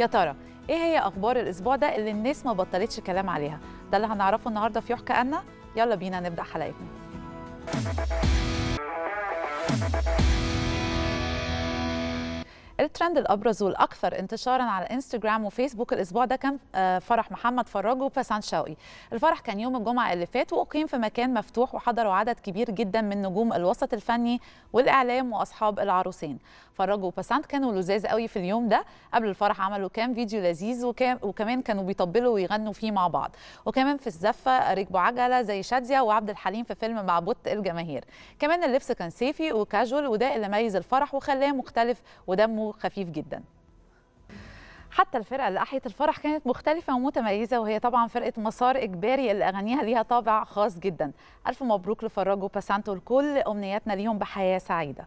يا ترى ايه هي اخبار الاسبوع ده اللي الناس ما بطلتش كلام عليها ده اللي هنعرفه النهارده في يحكى أنا يلا بينا نبدا حلقتنا الترند الابرز والاكثر انتشارا على انستغرام وفيسبوك الاسبوع ده كان آه، فرح محمد فراج وفسان شوقي الفرح كان يوم الجمعه اللي فات واقيم في مكان مفتوح وحضروا عدد كبير جدا من نجوم الوسط الفني والاعلام واصحاب العروسين فراج وفسان كانوا لذاذ قوي في اليوم ده قبل الفرح عملوا كام فيديو لذيذ وكمان كانوا بيطبلوا ويغنوا فيه مع بعض وكمان في الزفه ركبوا عجله زي شاديه وعبد الحليم في فيلم مع بوت الجماهير كمان اللبس كان سيفي وكاجوال وده اللي ميز الفرح وخلاه مختلف ودمه خفيف خفيف جدا حتى الفرقة اللي أحيت الفرح كانت مختلفة ومتميزة وهي طبعا فرقة مسار إجباري اللي أغانيها ليها طابع خاص جدا ألف مبروك لفراج باسانتو لكل أمنياتنا ليهم بحياة سعيدة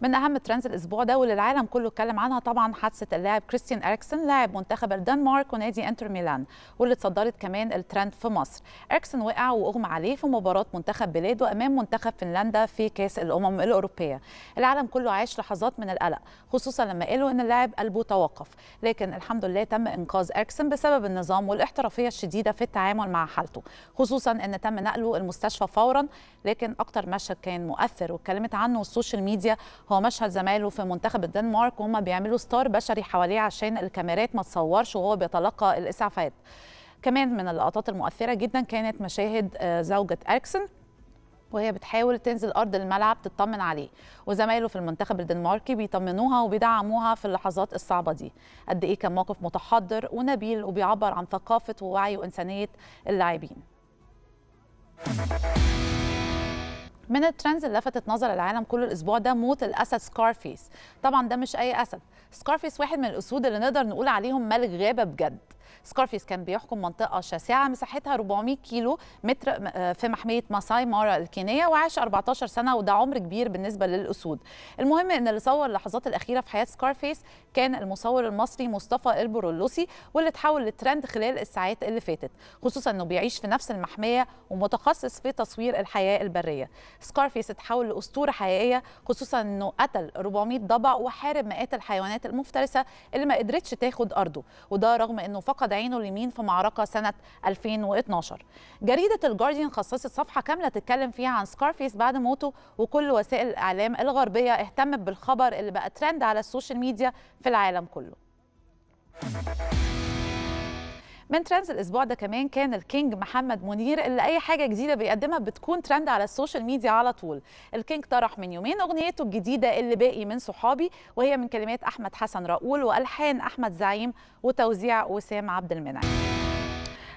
من اهم ترندز الاسبوع ده واللي العالم كله اتكلم عنها طبعا حادثه اللاعب كريستيان اريكسن لاعب منتخب الدنمارك ونادي انتر ميلان واللي اتصدرت كمان الترند في مصر اريكسن وقع واغمى عليه في مباراه منتخب بلاده امام منتخب فنلندا في كاس الامم الاوروبيه العالم كله عاش لحظات من القلق خصوصا لما قالوا ان اللاعب قلبه توقف لكن الحمد لله تم انقاذ اريكسن بسبب النظام والاحترافيه الشديده في التعامل مع حالته خصوصا ان تم نقله المستشفى فورا لكن اكتر مشهد كان مؤثر واتكلمت عنه السوشيال ميديا هو مشهد زمايله في منتخب الدنمارك وهم بيعملوا ستار بشري حواليه عشان الكاميرات ما تصورش وهو بيتلقى الاسعافات كمان من اللقطات المؤثره جدا كانت مشاهد آه، زوجه اريكسن وهي بتحاول تنزل ارض الملعب تطمن عليه وزمايله في المنتخب الدنماركي بيطمنوها وبيدعموها في اللحظات الصعبه دي قد ايه كان موقف متحضر ونبيل وبيعبر عن ثقافه ووعي وانسانيه اللاعبين من الترندز اللي لفتت نظر العالم كل الاسبوع ده موت الاسد سكارفيس طبعا ده مش اي اسد سكارفيس واحد من الاسود اللي نقدر نقول عليهم ملك غابه بجد سكارفيس كان بيحكم منطقة شاسعة مساحتها 400 كيلو متر آه، في محمية ماساي مارا الكينية وعاش 14 سنة وده عمر كبير بالنسبة للأسود المهم أن اللي صور اللحظات الأخيرة في حياة سكارفيس كان المصور المصري مصطفى البرولوسي واللي اتحول لترند خلال الساعات اللي فاتت خصوصا أنه بيعيش في نفس المحمية ومتخصص في تصوير الحياة البرية سكارفيس اتحول لأسطورة حقيقية خصوصا أنه قتل 400 ضبع وحارب مئات الحيوانات المفترسة اللي ما قدرتش تاخد أرضه وده رغم أنه فقط فقد عينه اليمين في معركة سنة 2012 جريدة الجارديان خصصت صفحة كاملة تتكلم فيها عن سكارفيس بعد موته وكل وسائل الإعلام الغربية اهتمت بالخبر اللي بقى ترند على السوشيال ميديا في العالم كله من ترندز الاسبوع ده كمان كان الكينج محمد منير اللي اي حاجه جديده بيقدمها بتكون ترند على السوشيال ميديا على طول الكينج طرح من يومين اغنيته الجديده اللي باقي من صحابي وهي من كلمات احمد حسن راؤول والحان احمد زعيم وتوزيع وسام عبد المنعم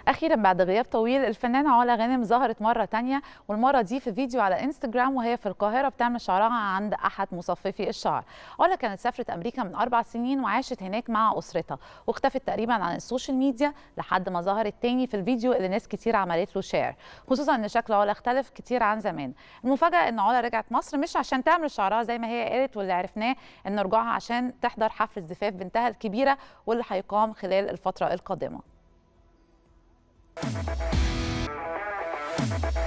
اخيرا بعد غياب طويل الفنانه علا غانم ظهرت مره تانية والمره دي في فيديو على انستجرام وهي في القاهره بتعمل شعرها عند احد مصففي الشعر علا كانت سافرت امريكا من اربع سنين وعاشت هناك مع اسرتها واختفت تقريبا عن السوشيال ميديا لحد ما ظهرت تاني في الفيديو اللي ناس كتير عملت له شير خصوصا ان شكل علا اختلف كتير عن زمان المفاجاه ان علا رجعت مصر مش عشان تعمل شعرها زي ما هي قالت واللي عرفناه ان رجوعها عشان تحضر حفل زفاف بنتها الكبيره واللي هيقام خلال الفتره القادمه Thank you.